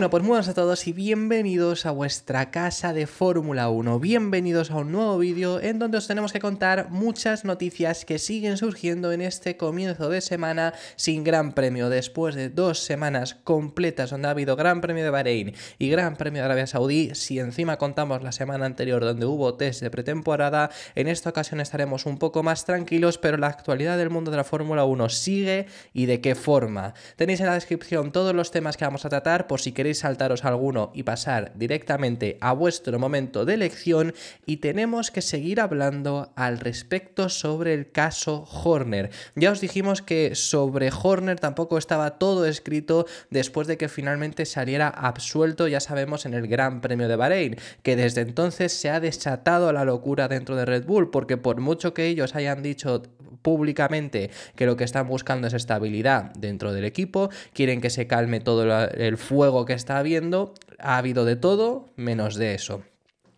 Bueno, pues muy buenas a todos y bienvenidos a vuestra casa de Fórmula 1. Bienvenidos a un nuevo vídeo en donde os tenemos que contar muchas noticias que siguen surgiendo en este comienzo de semana sin Gran Premio. Después de dos semanas completas donde ha habido Gran Premio de Bahrein y Gran Premio de Arabia Saudí, si encima contamos la semana anterior donde hubo test de pretemporada, en esta ocasión estaremos un poco más tranquilos, pero la actualidad del mundo de la Fórmula 1 sigue y de qué forma. Tenéis en la descripción todos los temas que vamos a tratar por si queréis saltaros alguno y pasar directamente a vuestro momento de elección y tenemos que seguir hablando al respecto sobre el caso Horner. Ya os dijimos que sobre Horner tampoco estaba todo escrito después de que finalmente saliera absuelto, ya sabemos, en el Gran Premio de Bahrein, que desde entonces se ha desatado la locura dentro de Red Bull, porque por mucho que ellos hayan dicho públicamente que lo que están buscando es estabilidad dentro del equipo, quieren que se calme todo el fuego que está habiendo, ha habido de todo menos de eso.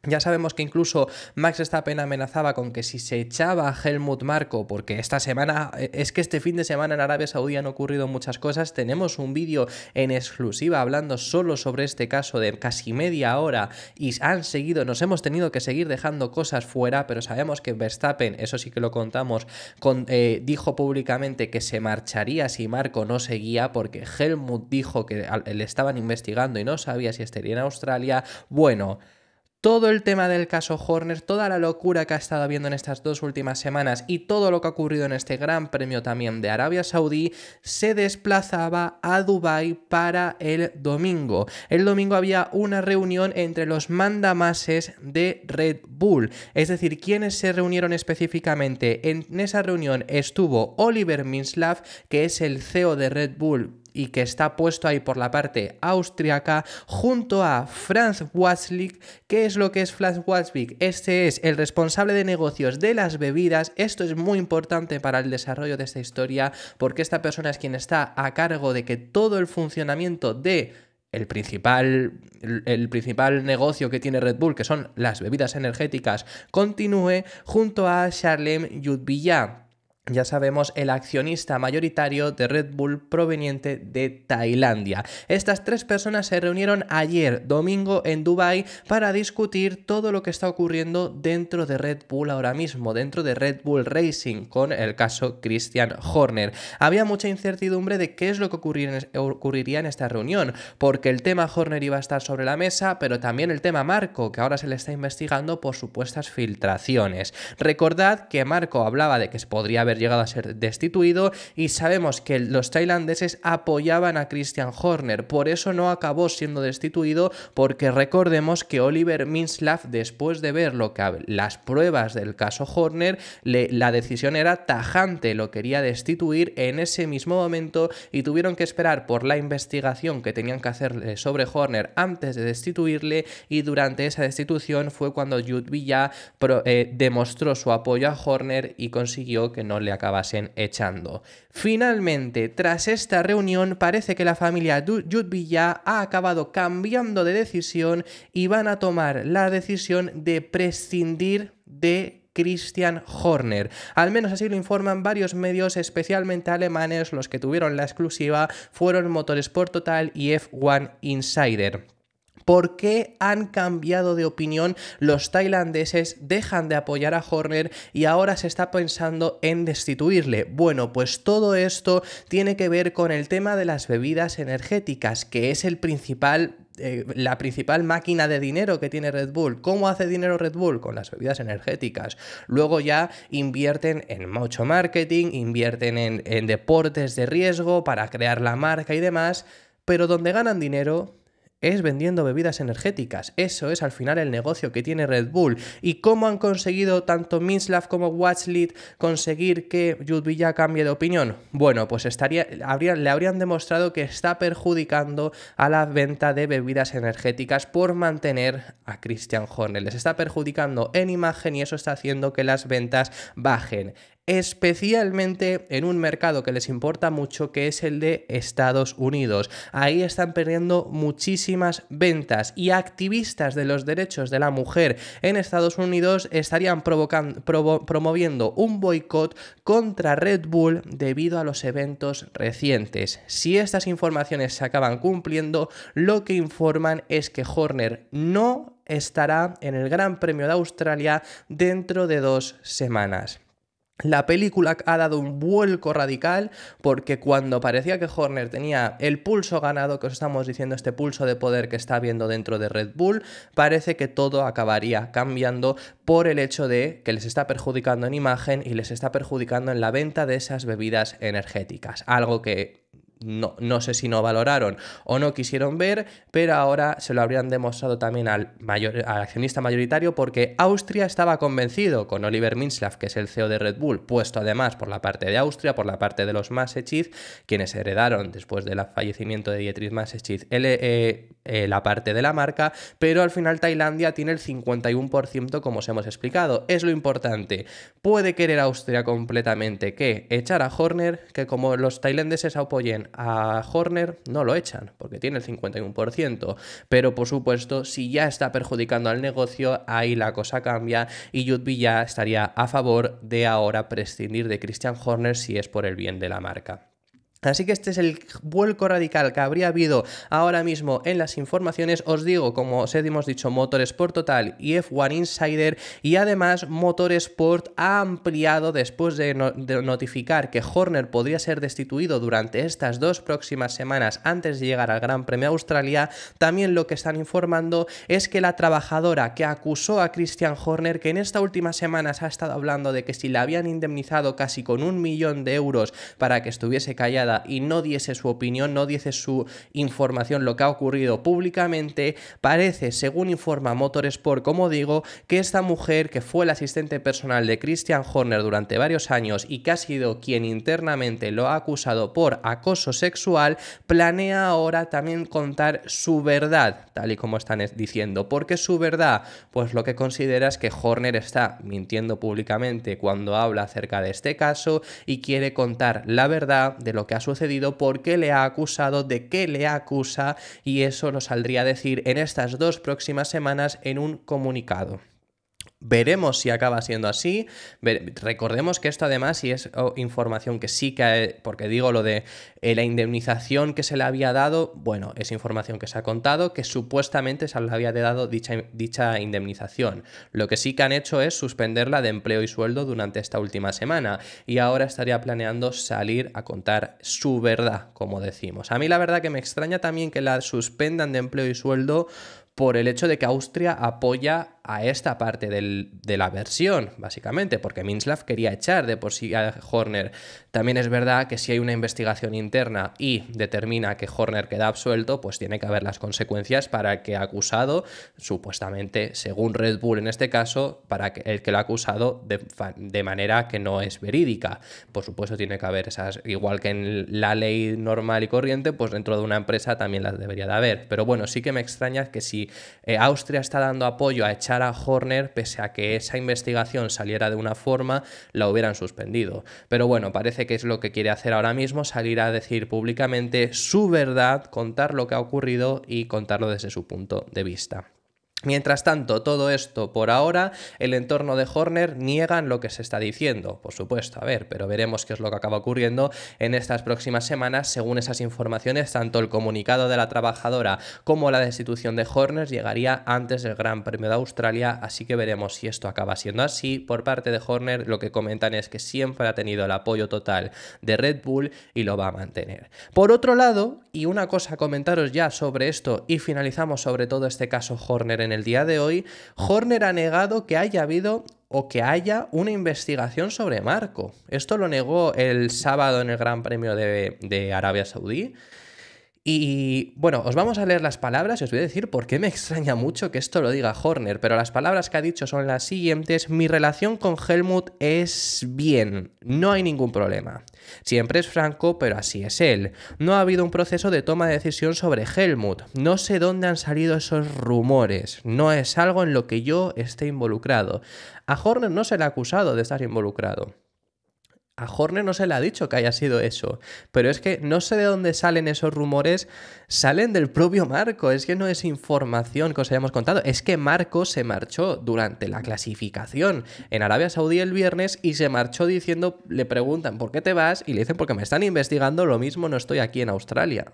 Ya sabemos que incluso Max Verstappen amenazaba con que si se echaba a Helmut Marco, porque esta semana, eh, es que este fin de semana en Arabia Saudí han ocurrido muchas cosas, tenemos un vídeo en exclusiva hablando solo sobre este caso de casi media hora y han seguido, nos hemos tenido que seguir dejando cosas fuera, pero sabemos que Verstappen, eso sí que lo contamos, eh, dijo públicamente que se marcharía si Marco no seguía, porque Helmut dijo que le estaban investigando y no sabía si estaría en Australia. Bueno todo el tema del caso Horner, toda la locura que ha estado habiendo en estas dos últimas semanas y todo lo que ha ocurrido en este Gran Premio también de Arabia Saudí, se desplazaba a Dubái para el domingo. El domingo había una reunión entre los mandamases de Red Bull, es decir, quienes se reunieron específicamente. En esa reunión estuvo Oliver Minslav, que es el CEO de Red Bull y que está puesto ahí por la parte austriaca junto a Franz Watzlik, ¿Qué es lo que es Franz Watzlik, Este es el responsable de negocios de las bebidas. Esto es muy importante para el desarrollo de esta historia porque esta persona es quien está a cargo de que todo el funcionamiento de el principal, el principal, negocio que tiene Red Bull, que son las bebidas energéticas, continúe junto a Charlem Yudvillat ya sabemos, el accionista mayoritario de Red Bull proveniente de Tailandia. Estas tres personas se reunieron ayer, domingo, en Dubái para discutir todo lo que está ocurriendo dentro de Red Bull ahora mismo, dentro de Red Bull Racing, con el caso Christian Horner. Había mucha incertidumbre de qué es lo que ocurriría en esta reunión, porque el tema Horner iba a estar sobre la mesa, pero también el tema Marco, que ahora se le está investigando por supuestas filtraciones. Recordad que Marco hablaba de que se podría haber llegaba llegado a ser destituido y sabemos que los tailandeses apoyaban a Christian Horner, por eso no acabó siendo destituido porque recordemos que Oliver Minslav después de ver lo las pruebas del caso Horner, la decisión era tajante, lo quería destituir en ese mismo momento y tuvieron que esperar por la investigación que tenían que hacerle sobre Horner antes de destituirle y durante esa destitución fue cuando Jude Villa eh, demostró su apoyo a Horner y consiguió que no le acabasen echando. Finalmente, tras esta reunión, parece que la familia Judvilla ha acabado cambiando de decisión y van a tomar la decisión de prescindir de Christian Horner. Al menos así lo informan varios medios, especialmente alemanes, los que tuvieron la exclusiva fueron Motorsport Total y F1 Insider. ¿Por qué han cambiado de opinión los tailandeses, dejan de apoyar a Horner y ahora se está pensando en destituirle? Bueno, pues todo esto tiene que ver con el tema de las bebidas energéticas, que es el principal eh, la principal máquina de dinero que tiene Red Bull. ¿Cómo hace dinero Red Bull? Con las bebidas energéticas. Luego ya invierten en mucho marketing, invierten en, en deportes de riesgo para crear la marca y demás, pero donde ganan dinero es vendiendo bebidas energéticas. Eso es al final el negocio que tiene Red Bull. ¿Y cómo han conseguido tanto Minslav como Watchlit conseguir que Judy ya cambie de opinión? Bueno, pues le habrían demostrado que está perjudicando a la venta de bebidas energéticas por mantener a Christian Horner. Les está perjudicando en imagen y eso está haciendo que las ventas bajen especialmente en un mercado que les importa mucho, que es el de Estados Unidos. Ahí están perdiendo muchísimas ventas y activistas de los derechos de la mujer en Estados Unidos estarían promoviendo un boicot contra Red Bull debido a los eventos recientes. Si estas informaciones se acaban cumpliendo, lo que informan es que Horner no estará en el Gran Premio de Australia dentro de dos semanas. La película ha dado un vuelco radical porque cuando parecía que Horner tenía el pulso ganado, que os estamos diciendo, este pulso de poder que está viendo dentro de Red Bull, parece que todo acabaría cambiando por el hecho de que les está perjudicando en imagen y les está perjudicando en la venta de esas bebidas energéticas. Algo que no, sé si no valoraron o no quisieron ver, pero ahora se lo habrían demostrado también al, mayor, accionista mayoritario porque Austria estaba convencido con Oliver Minslav, que es el CEO de Red Bull, puesto además por la parte de Austria, por la parte de los Massechitz, quienes heredaron después del fallecimiento de Dietrich Masechitz eh, eh, la parte de la marca, pero al final Tailandia tiene el 51% como os hemos explicado. Es lo importante. Puede querer Austria completamente que echar a Horner, que como los tailandeses apoyen a Horner no lo echan, porque tiene el 51%. Pero por supuesto, si ya está perjudicando al negocio, ahí la cosa cambia y Jutby ya estaría a favor de ahora prescindir de Christian Horner si es por el bien de la marca. Así que este es el vuelco radical que habría habido ahora mismo en las informaciones. Os digo, como os hemos dicho, Motorsport Total y F1 Insider. Y además, Motorsport ha ampliado después de, notificar que Horner podría ser destituido durante estas dos próximas semanas antes de llegar al Gran Premio Australia. También lo que están informando es que la trabajadora que acusó a Christian Horner, que en estas últimas semanas ha estado hablando de que si la habían indemnizado casi con un millón de euros para que estuviese callada, y no diese su opinión, no diese su información, lo que ha ocurrido públicamente, parece, según informa Motorsport, como digo, que esta mujer, que fue la asistente personal de Christian Horner durante varios años y que ha sido quien internamente lo ha acusado por acoso sexual, planea ahora también contar su verdad, tal y como están diciendo. ¿Por qué su verdad? Pues lo que considera es que Horner está mintiendo públicamente cuando habla acerca de este caso y quiere contar la verdad de lo que ha sucedido, por qué le ha acusado, de qué le acusa y eso lo saldría a decir en estas dos próximas semanas en un comunicado. Veremos si acaba siendo así. recordemos que esto además, y es oh, información que sí que, porque digo lo de eh, la indemnización que se le había dado, bueno, es información que se ha contado, que supuestamente se le había dado dicha, dicha indemnización. Lo que sí que han hecho es suspenderla de empleo y sueldo durante esta última semana y ahora estaría planeando salir a contar su verdad, como decimos. A mí la verdad que me extraña también que la suspendan de empleo y sueldo por el hecho de que Austria apoya a esta parte de la versión, básicamente, porque Minslav quería echar de por sí a Horner. También es verdad que si hay una investigación interna y determina que Horner queda absuelto, pues tiene que haber las consecuencias para que acusado, supuestamente, según Red Bull en este caso, para que el que lo ha acusado de, manera que no es verídica. Por supuesto, tiene que haber esas, igual que en la ley normal y corriente, pues dentro de una empresa también las debería de haber. Pero bueno, sí que me extraña que si eh, Austria está dando apoyo a echar a Horner, pese a que esa investigación saliera de una forma, la hubieran suspendido. Pero bueno, parece que es lo que quiere hacer ahora mismo, salir a decir públicamente su verdad, contar lo que ha ocurrido y contarlo desde su punto de vista. Mientras tanto, todo esto por ahora, el entorno de Horner niegan lo que se está diciendo, por supuesto, a ver, pero veremos qué es lo que acaba ocurriendo en estas próximas semanas. Según esas informaciones, tanto el comunicado de la trabajadora como la destitución de Horner llegaría antes del Gran Premio de Australia, así que veremos si esto acaba siendo así. Por parte de Horner, lo que comentan es que siempre ha tenido el apoyo total de Red Bull y lo va a mantener. Por otro lado, y una cosa comentaros ya sobre esto y finalizamos sobre todo este caso Horner en el día de hoy, Horner ha negado que haya habido o que haya una investigación sobre Marco. Esto lo negó el sábado en el Gran Premio de, de Arabia Saudí. Y bueno, os vamos a leer las palabras y os voy a decir por qué me extraña mucho que esto lo diga Horner, pero las palabras que ha dicho son las siguientes. Mi relación con Helmut es bien, no hay ningún problema. Siempre es franco, pero así es él. No ha habido un proceso de toma de decisión sobre Helmut. No sé dónde han salido esos rumores. No es algo en lo que yo esté involucrado. A Horner no se le ha acusado de estar involucrado. A Horner no se le ha dicho que haya sido eso, pero es que no sé de dónde salen esos rumores, salen del propio Marco, es que no es información que os hayamos contado, es que Marco se marchó durante la clasificación en Arabia Saudí el viernes y se marchó diciendo, le preguntan, ¿por qué te vas? Y le dicen, porque me están investigando, lo mismo no estoy aquí en Australia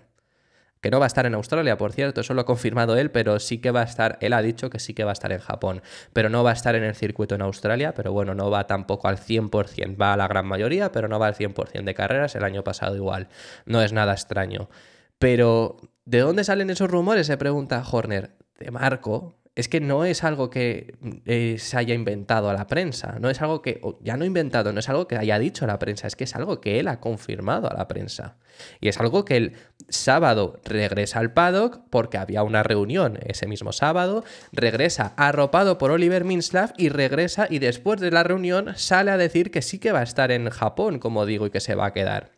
que no va a estar en Australia, por cierto, eso lo ha confirmado él, pero sí que va a estar, él ha dicho que sí que va a estar en Japón, pero no va a estar en el circuito en Australia, pero bueno, no va tampoco al 100%, va a la gran mayoría, pero no va al 100% de carreras, el año pasado igual, no es nada extraño. Pero, ¿de dónde salen esos rumores? Se pregunta Horner. De Marco, es que no es algo que eh, se haya inventado a la prensa, no es algo que, ya no inventado, no es algo que haya dicho a la prensa, es que es algo que él ha confirmado a la prensa. Y es algo que él sábado regresa al paddock porque había una reunión ese mismo sábado, regresa arropado por Oliver Minslav y regresa y después de la reunión sale a decir que sí que va a estar en Japón, como digo, y que se va a quedar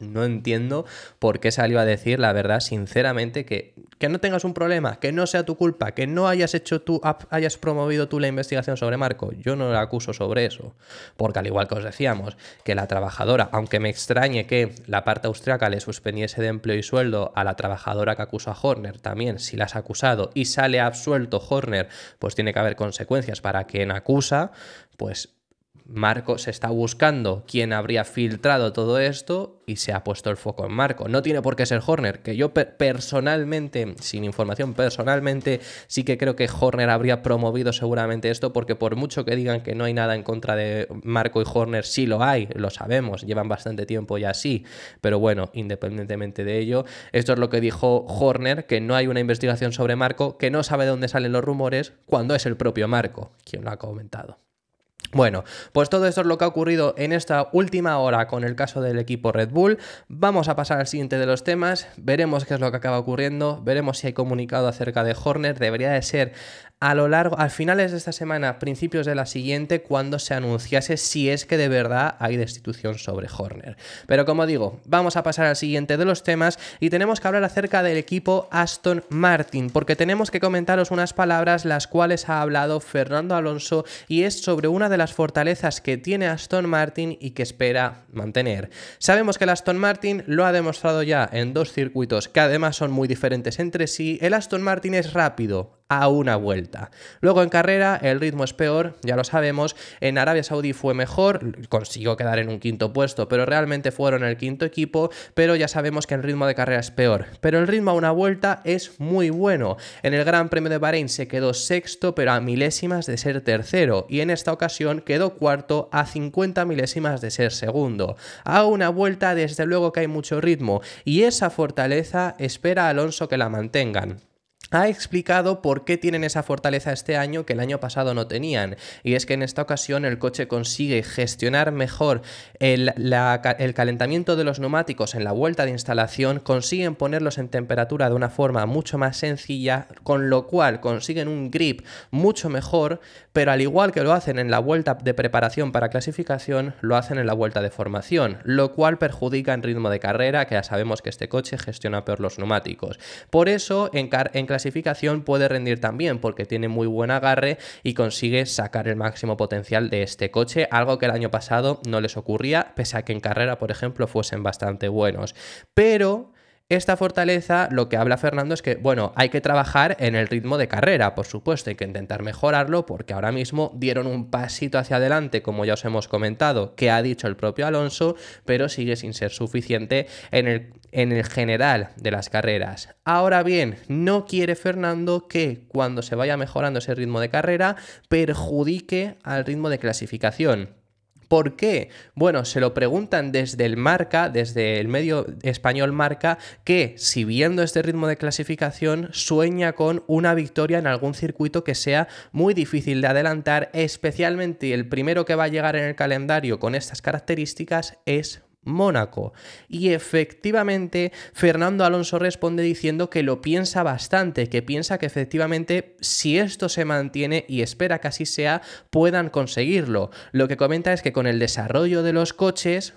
no entiendo por qué salió a decir la verdad, sinceramente, que, que no tengas un problema, que no sea tu culpa, que no hayas hecho tú, hayas promovido tú la investigación sobre Marco. Yo no la acuso sobre eso, porque al igual que os decíamos, que la trabajadora, aunque me extrañe que la parte austriaca le suspendiese de empleo y sueldo a la trabajadora que acusa a Horner, también si la has acusado y sale absuelto Horner, pues tiene que haber consecuencias para quien acusa, pues Marco se está buscando quién habría filtrado todo esto y se ha puesto el foco en Marco. No tiene por qué ser Horner, que yo personalmente, sin información personalmente, sí que creo que Horner habría promovido seguramente esto porque por mucho que digan que no hay nada en contra de Marco y Horner, sí lo hay, lo sabemos, llevan bastante tiempo ya así, pero bueno, independientemente de ello, esto es lo que dijo Horner, que no hay una investigación sobre Marco, que no sabe de dónde salen los rumores cuando es el propio Marco quien lo ha comentado. Bueno, pues todo esto es lo que ha ocurrido en esta última hora con el caso del equipo Red Bull. Vamos a pasar al siguiente de los temas, veremos qué es lo que acaba ocurriendo, veremos si hay comunicado acerca de Horner, debería de ser a lo largo, al finales de esta semana, principios de la siguiente, cuando se anunciase si es que de verdad hay destitución sobre Horner. Pero como digo, vamos a pasar al siguiente de los temas y tenemos que hablar acerca del equipo Aston Martin, porque tenemos que comentaros unas palabras las cuales ha hablado Fernando Alonso y es sobre una de las fortalezas que tiene Aston Martin y que espera mantener. Sabemos que el Aston Martin lo ha demostrado ya en dos circuitos que además son muy diferentes entre sí. El Aston Martin es rápido, a una vuelta. Luego en carrera el ritmo es peor, ya lo sabemos, en Arabia Saudí fue mejor, consiguió quedar en un quinto puesto, pero realmente fueron el quinto equipo, pero ya sabemos que el ritmo de carrera es peor. Pero el ritmo a una vuelta es muy bueno. En el Gran Premio de Bahrein se quedó sexto, pero a milésimas de ser tercero, y en esta ocasión quedó cuarto a 50 milésimas de ser segundo. A una vuelta desde luego que hay mucho ritmo, y esa fortaleza espera a Alonso que la mantengan ha explicado por qué tienen esa fortaleza este año que el año pasado no tenían. Y es que en esta ocasión el coche consigue gestionar mejor el, calentamiento de los neumáticos en la vuelta de instalación, consiguen ponerlos en temperatura de una forma mucho más sencilla, con lo cual consiguen un grip mucho mejor, pero al igual que lo hacen en la vuelta de preparación para clasificación, lo hacen en la vuelta de formación, lo cual perjudica en ritmo de carrera, que ya sabemos que este coche gestiona peor los neumáticos. Por eso, en clasificación, clasificación puede rendir también porque tiene muy buen agarre y consigue sacar el máximo potencial de este coche, algo que el año pasado no les ocurría, pese a que en carrera, por ejemplo, fuesen bastante buenos. Pero... Esta fortaleza, lo que habla Fernando es que, bueno, hay que trabajar en el ritmo de carrera, por supuesto, hay que intentar mejorarlo porque ahora mismo dieron un pasito hacia adelante, como ya os hemos comentado, que ha dicho el propio Alonso, pero sigue sin ser suficiente en el en el general de las carreras. Ahora bien, no quiere Fernando que cuando se vaya mejorando ese ritmo de carrera perjudique al ritmo de clasificación. ¿Por qué? Bueno, se lo preguntan desde el marca, desde el medio español marca, que si viendo este ritmo de clasificación sueña con una victoria en algún circuito que sea muy difícil de adelantar, especialmente el primero que va a llegar en el calendario con estas características es Mónaco. Y efectivamente, Fernando Alonso responde diciendo que lo piensa bastante, que piensa que efectivamente si esto se mantiene y espera que así sea, puedan conseguirlo. Lo que comenta es que con el desarrollo de los coches,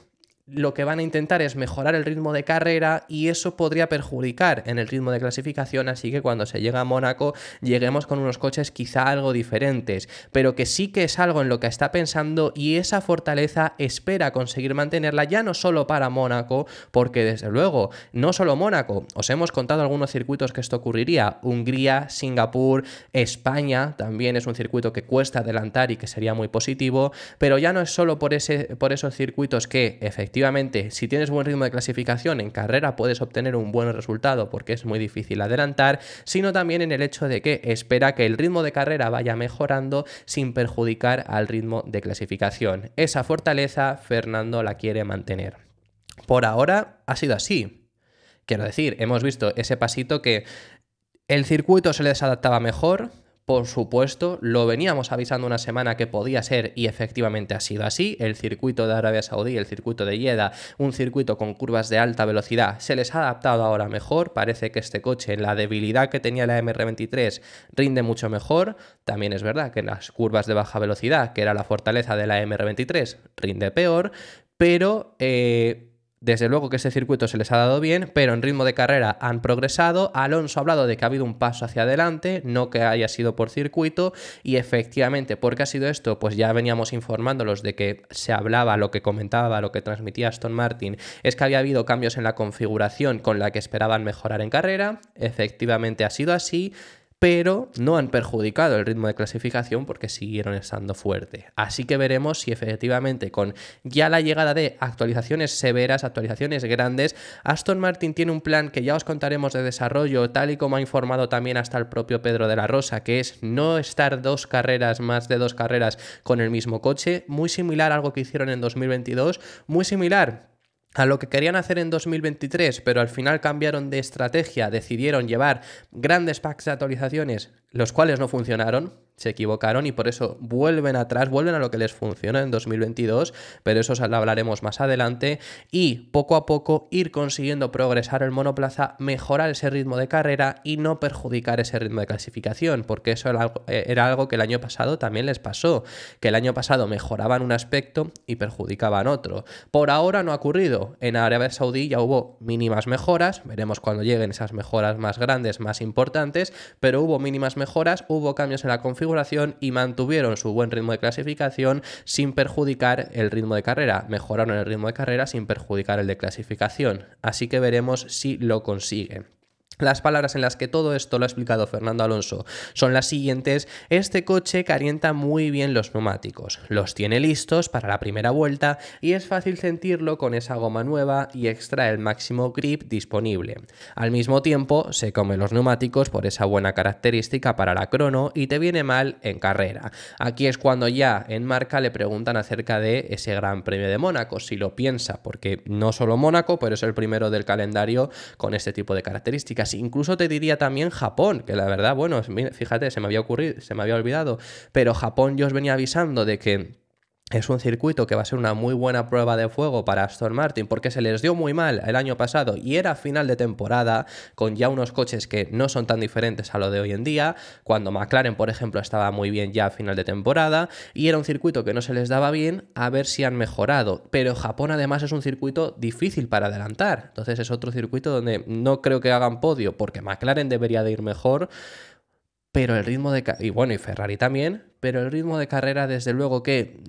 lo que van a intentar es mejorar el ritmo de carrera y eso podría perjudicar en el ritmo de clasificación, así que cuando se llega a Mónaco lleguemos con unos coches quizá algo diferentes, pero que sí que es algo en lo que está pensando y esa fortaleza espera conseguir mantenerla ya no solo para Mónaco, porque desde luego, no solo Mónaco, os hemos contado algunos circuitos que esto ocurriría, Hungría, Singapur, España, también es un circuito que cuesta adelantar y que sería muy positivo, pero ya no es solo por, ese, por esos circuitos que efectivamente efectivamente, si tienes buen ritmo de clasificación en carrera puedes obtener un buen resultado porque es muy difícil adelantar, sino también en el hecho de que espera que el ritmo de carrera vaya mejorando sin perjudicar al ritmo de clasificación. Esa fortaleza Fernando la quiere mantener. Por ahora ha sido así. Quiero decir, hemos visto ese pasito que el circuito se les adaptaba mejor, por supuesto, lo veníamos avisando una semana que podía ser y efectivamente ha sido así. El circuito de Arabia Saudí, el circuito de Yeda, un circuito con curvas de alta velocidad, se les ha adaptado ahora mejor. Parece que este coche, en la debilidad que tenía la MR23, rinde mucho mejor. También es verdad que en las curvas de baja velocidad, que era la fortaleza de la MR23, rinde peor. Pero... Eh, desde luego que ese circuito se les ha dado bien, pero en ritmo de carrera han progresado. Alonso ha hablado de que ha habido un paso hacia adelante, no que haya sido por circuito, y efectivamente, porque ha sido esto, pues ya veníamos informándolos de que se hablaba, lo que comentaba, lo que transmitía Aston Martin, es que había habido cambios en la configuración con la que esperaban mejorar en carrera. Efectivamente ha sido así pero no han perjudicado el ritmo de clasificación porque siguieron estando fuerte. Así que veremos si efectivamente con ya la llegada de actualizaciones severas, actualizaciones grandes, Aston Martin tiene un plan que ya os contaremos de desarrollo, tal y como ha informado también hasta el propio Pedro de la Rosa, que es no estar dos carreras, más de dos carreras con el mismo coche, muy similar a algo que hicieron en 2022, muy similar a lo que querían hacer en 2023, pero al final cambiaron de estrategia, decidieron llevar grandes packs de actualizaciones los cuales no funcionaron, se equivocaron y por eso vuelven atrás, vuelven a lo que les funciona en 2022, pero eso hablaremos más adelante, y poco a poco ir consiguiendo progresar el monoplaza, mejorar ese ritmo de carrera y no perjudicar ese ritmo de clasificación, porque eso eh, era algo, que el año pasado también les pasó, que el año pasado mejoraban un aspecto y perjudicaban otro. Por ahora no ha ocurrido, en Arabia Saudí ya hubo mínimas mejoras, veremos cuando lleguen esas mejoras más grandes, más importantes, pero hubo mínimas mejoras mejoras, hubo cambios en la configuración y mantuvieron su buen ritmo de clasificación sin perjudicar el ritmo de carrera. Mejoraron el ritmo de carrera sin perjudicar el de clasificación. Así que veremos si lo consiguen las palabras en las que todo esto lo ha explicado Fernando Alonso son las siguientes. Este coche calienta muy bien los neumáticos, los tiene listos para la primera vuelta y es fácil sentirlo con esa goma nueva y extrae el máximo grip disponible. Al mismo tiempo, se come los neumáticos por esa buena característica para la crono y te viene mal en carrera. Aquí es cuando ya en marca le preguntan acerca de ese Gran Premio de Mónaco, si lo piensa, porque no solo Mónaco, pero es el primero del calendario con este tipo de características incluso te diría también Japón, que la verdad, bueno, fíjate, se me había ocurrido, se me había olvidado, pero Japón yo os venía avisando de que es un circuito que va a ser una muy buena prueba de fuego para Aston Martin porque se les dio muy mal el año pasado y era final de temporada con ya unos coches que no son tan diferentes a lo de hoy en día, cuando McLaren por ejemplo estaba muy bien ya a final de temporada y era un circuito que no se les daba bien a ver si han mejorado. Pero Japón además es un circuito difícil para adelantar, entonces es otro circuito donde no creo que hagan podio porque McLaren debería de ir mejor pero el ritmo de y bueno y Ferrari también pero el ritmo de carrera desde luego que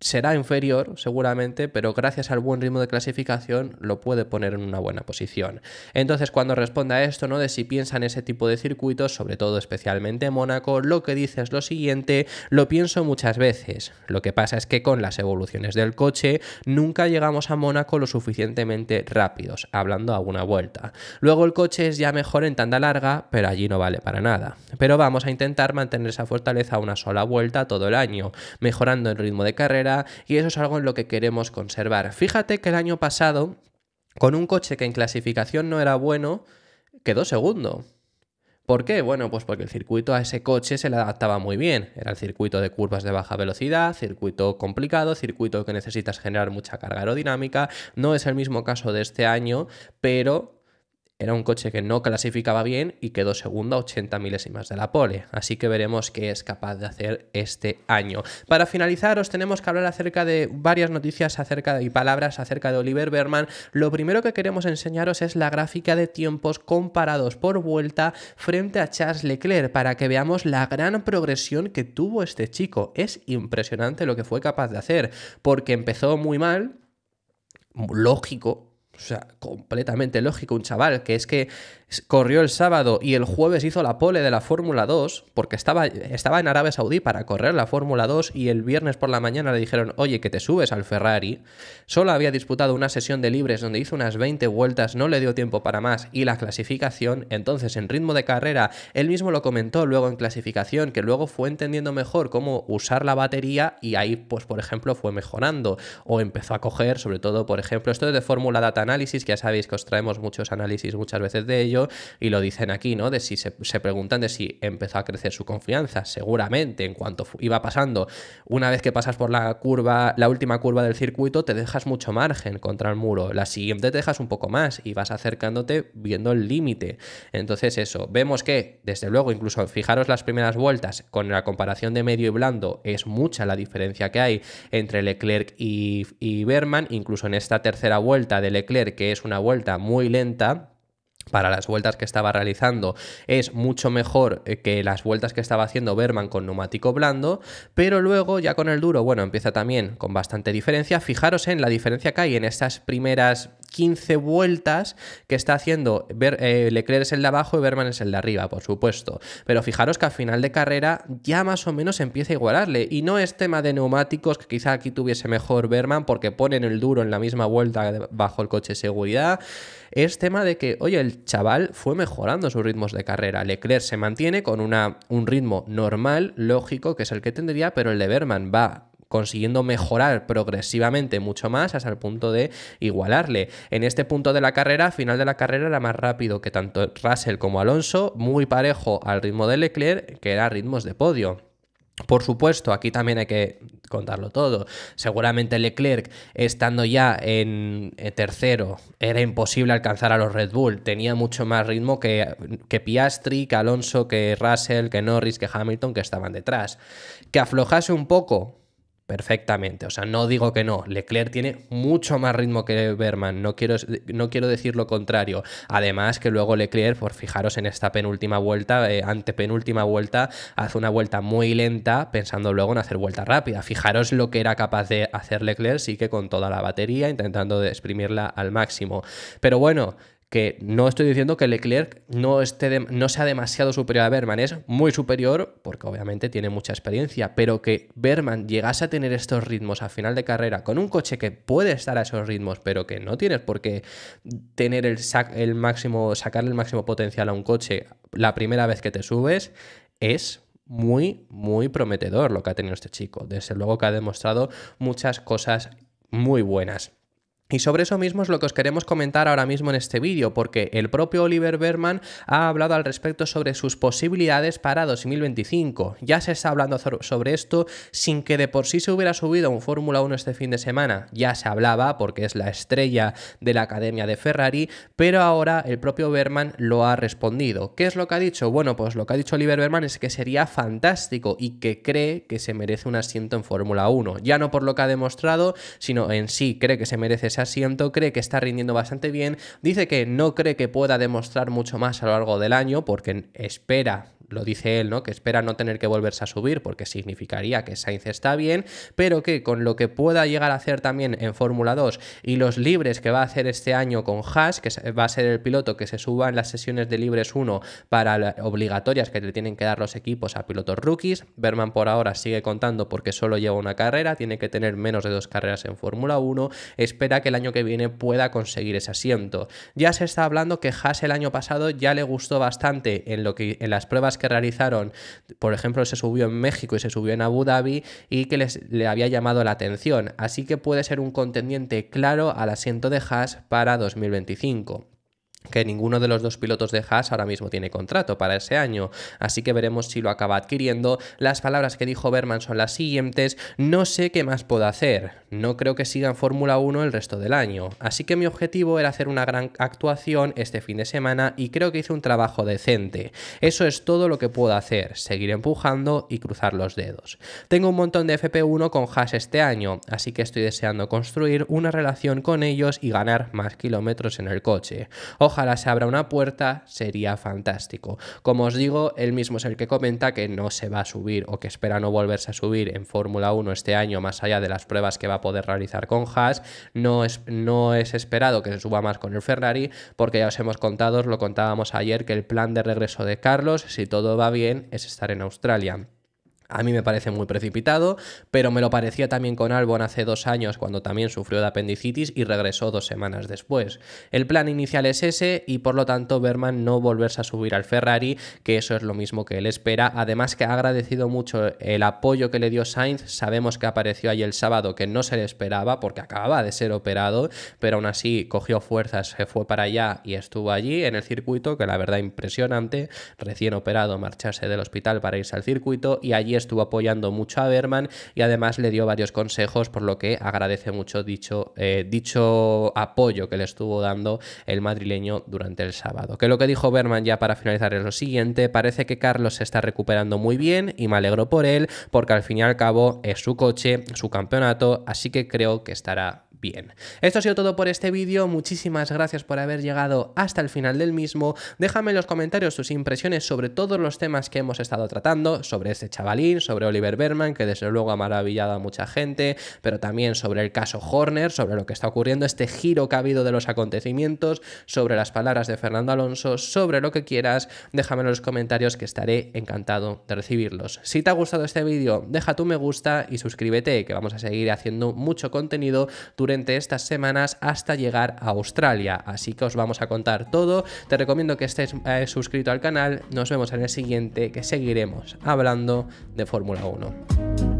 será inferior seguramente, pero gracias al buen ritmo de clasificación lo puede poner en una buena posición. Entonces, cuando responda a esto, ¿no? De si piensa en ese tipo de circuitos, sobre todo especialmente Mónaco, lo que dice es lo siguiente, lo pienso muchas veces. Lo que pasa es que con las evoluciones del coche nunca llegamos a Mónaco lo suficientemente rápidos, hablando a una vuelta. Luego el coche es ya mejor en tanda larga, pero allí no vale para nada. Pero vamos a intentar mantener esa fortaleza a una sola vuelta todo el año, mejorando el ritmo de carrera y eso es algo en lo que queremos conservar. Fíjate que el año pasado, con un coche que en clasificación no era bueno, quedó segundo. ¿Por qué? Bueno, pues porque el circuito a ese coche se le adaptaba muy bien. Era el circuito de curvas de baja velocidad, circuito complicado, circuito que necesitas generar mucha carga aerodinámica. No es el mismo caso de este año, pero era un coche que no clasificaba bien y quedó segundo a 80 milésimas de la pole, así que veremos qué es capaz de hacer este año. Para finalizar, os tenemos que hablar acerca de varias noticias acerca y palabras acerca de Oliver Berman. Lo primero que queremos enseñaros es la gráfica de tiempos comparados por vuelta frente a Charles Leclerc para que veamos la gran progresión que tuvo este chico. Es impresionante lo que fue capaz de hacer, porque empezó muy mal, lógico, o sea, completamente lógico un chaval que es que corrió el sábado y el jueves hizo la pole de la Fórmula 2, porque estaba, estaba en Arabia Saudí para correr la Fórmula 2 y el viernes por la mañana le dijeron, oye, que te subes al Ferrari. Solo había disputado una sesión de libres donde hizo unas 20 vueltas, no le dio tiempo para más y la clasificación, entonces en ritmo de carrera, él mismo lo comentó luego en clasificación, que luego fue entendiendo mejor cómo usar la batería y ahí, pues por ejemplo, fue mejorando o empezó a coger, sobre todo, por ejemplo, esto de Fórmula Data Analysis, que ya sabéis que os traemos muchos análisis muchas veces de ello y lo dicen aquí, ¿no? De si se, preguntan de si empezó a crecer su confianza. Seguramente, en cuanto iba pasando, una vez que pasas por la curva, la última curva del circuito, te dejas mucho margen contra el muro. La siguiente te dejas un poco más y vas acercándote viendo el límite. Entonces, eso, vemos que, desde luego, incluso fijaros las primeras vueltas, con la comparación de medio y blando, es mucha la diferencia que hay entre Leclerc y, y Berman, incluso en esta tercera vuelta de Leclerc, que es una vuelta muy lenta, para las vueltas que estaba realizando es mucho mejor eh, que las vueltas que estaba haciendo Berman con neumático blando, pero luego ya con el duro, bueno, empieza también con bastante diferencia. Fijaros en la diferencia que hay en estas primeras 15 vueltas que está haciendo eh, Leclerc es el de abajo y Berman es el de arriba, por supuesto. Pero fijaros que al final de carrera ya más o menos empieza a igualarle. Y no es tema de neumáticos, que quizá aquí tuviese mejor Berman porque ponen el duro en la misma vuelta bajo el coche de seguridad. Es tema de que, oye, el chaval fue mejorando sus ritmos de carrera. Leclerc se mantiene con una, un ritmo normal, lógico, que es el que tendría, pero el de Berman va consiguiendo mejorar progresivamente mucho más hasta el punto de igualarle. En este punto de la carrera, final de la carrera era más rápido que tanto Russell como Alonso, muy parejo al ritmo de Leclerc, que era ritmos de podio. Por supuesto, aquí también hay que contarlo todo. Seguramente Leclerc, estando ya en eh, tercero, era imposible alcanzar a los Red Bull. Tenía mucho más ritmo que, que Piastri, que Alonso, que Russell, que Norris, que Hamilton, que estaban detrás. Que aflojase un poco, perfectamente. O sea, no digo que no. Leclerc tiene mucho más ritmo que Berman. No quiero, no quiero decir lo contrario. Además, que luego Leclerc, por fijaros en esta penúltima vuelta, eh, antepenúltima vuelta, hace una vuelta muy lenta, pensando luego en hacer vuelta rápida. Fijaros lo que era capaz de hacer Leclerc, sí que con toda la batería, intentando exprimirla al máximo. Pero bueno, que no estoy diciendo que Leclerc no, esté no sea demasiado superior a Berman, es muy superior porque obviamente tiene mucha experiencia, pero que Berman llegase a tener estos ritmos a final de carrera con un coche que puede estar a esos ritmos, pero que no tienes por qué tener el, el máximo, sacarle el máximo potencial a un coche la primera vez que te subes, es muy, muy prometedor lo que ha tenido este chico. Desde luego que ha demostrado muchas cosas muy buenas. Y sobre eso mismo es lo que os queremos comentar ahora mismo en este vídeo, porque el propio Oliver Berman ha hablado al respecto sobre sus posibilidades para 2025. Ya se está hablando sobre esto sin que de por sí se hubiera subido un Fórmula 1 este fin de semana. Ya se hablaba porque es la estrella de la Academia de Ferrari, pero ahora el propio Berman lo ha respondido. ¿Qué es lo que ha dicho? Bueno, pues lo que ha dicho Oliver Berman es que sería fantástico y que cree que se merece un asiento en Fórmula 1. Ya no por lo que ha demostrado, sino en sí cree que se merece ese asiento, cree que está rindiendo bastante bien, dice que no cree que pueda demostrar mucho más a lo largo del año porque espera lo dice él, ¿no? Que espera no tener que volverse a subir porque significaría que Sainz está bien, pero que con lo que pueda llegar a hacer también en Fórmula 2 y los libres que va a hacer este año con Haas, que va a ser el piloto que se suba en las sesiones de libres 1 para obligatorias que le tienen que dar los equipos a pilotos rookies. Berman por ahora sigue contando porque solo lleva una carrera, tiene que tener menos de dos carreras en Fórmula 1, espera que el año que viene pueda conseguir ese asiento. Ya se está hablando que Haas el año pasado ya le gustó bastante en lo que en las pruebas que realizaron, por ejemplo, se subió en México y se subió en Abu Dhabi y que les, le había llamado la atención, así que puede ser un contendiente claro al asiento de Haas para 2025 que ninguno de los dos pilotos de Haas ahora mismo tiene contrato para ese año, así que veremos si lo acaba adquiriendo. Las palabras que dijo Berman son las siguientes, no sé qué más puedo hacer, no creo que siga en Fórmula 1 el resto del año, así que mi objetivo era hacer una gran actuación este fin de semana y creo que hice un trabajo decente. Eso es todo lo que puedo hacer, seguir empujando y cruzar los dedos. Tengo un montón de FP1 con Haas este año, así que estoy deseando construir una relación con ellos y ganar más kilómetros en el coche ojalá se abra una puerta, sería fantástico. Como os digo, él mismo es el que comenta que no se va a subir o que espera no volverse a subir en Fórmula 1 este año, más allá de las pruebas que va a poder realizar con Haas. No es, no es esperado que se suba más con el Ferrari, porque ya os hemos contado, lo contábamos ayer, que el plan de regreso de Carlos, si todo va bien, es estar en Australia. A mí me parece muy precipitado, pero me lo parecía también con Albon hace dos años cuando también sufrió de apendicitis y regresó dos semanas después. El plan inicial es ese y por lo tanto Berman no volverse a subir al Ferrari, que eso es lo mismo que él espera. Además que ha agradecido mucho el apoyo que le dio Sainz, sabemos que apareció ahí el sábado que no se le esperaba porque acababa de ser operado, pero aún así cogió fuerzas, se fue para allá y estuvo allí en el circuito, que la verdad impresionante, recién operado marcharse del hospital para irse al circuito y allí estuvo apoyando mucho a Berman y además le dio varios consejos, por lo que agradece mucho dicho, eh, dicho apoyo que le estuvo dando el madrileño durante el sábado. Que lo que dijo Berman ya para finalizar es lo siguiente, parece que Carlos se está recuperando muy bien y me alegro por él, porque al fin y al cabo es su coche, su campeonato, así que creo que estará bien. Esto ha sido todo por este vídeo, muchísimas gracias por haber llegado hasta el final del mismo, déjame en los comentarios tus impresiones sobre todos los temas que hemos estado tratando, sobre este chavalín, sobre Oliver Berman, que desde luego ha maravillado a mucha gente, pero también sobre el caso Horner, sobre lo que está ocurriendo, este giro que ha habido de los acontecimientos, sobre las palabras de Fernando Alonso, sobre lo que quieras, déjame en los comentarios que estaré encantado de recibirlos. Si te ha gustado este vídeo, deja tu me gusta y suscríbete, que vamos a seguir haciendo mucho contenido durante estas semanas hasta llegar a Australia. Así que os vamos a contar todo. Te recomiendo que estés eh, suscrito al canal. Nos vemos en el siguiente que seguiremos hablando de Fórmula 1.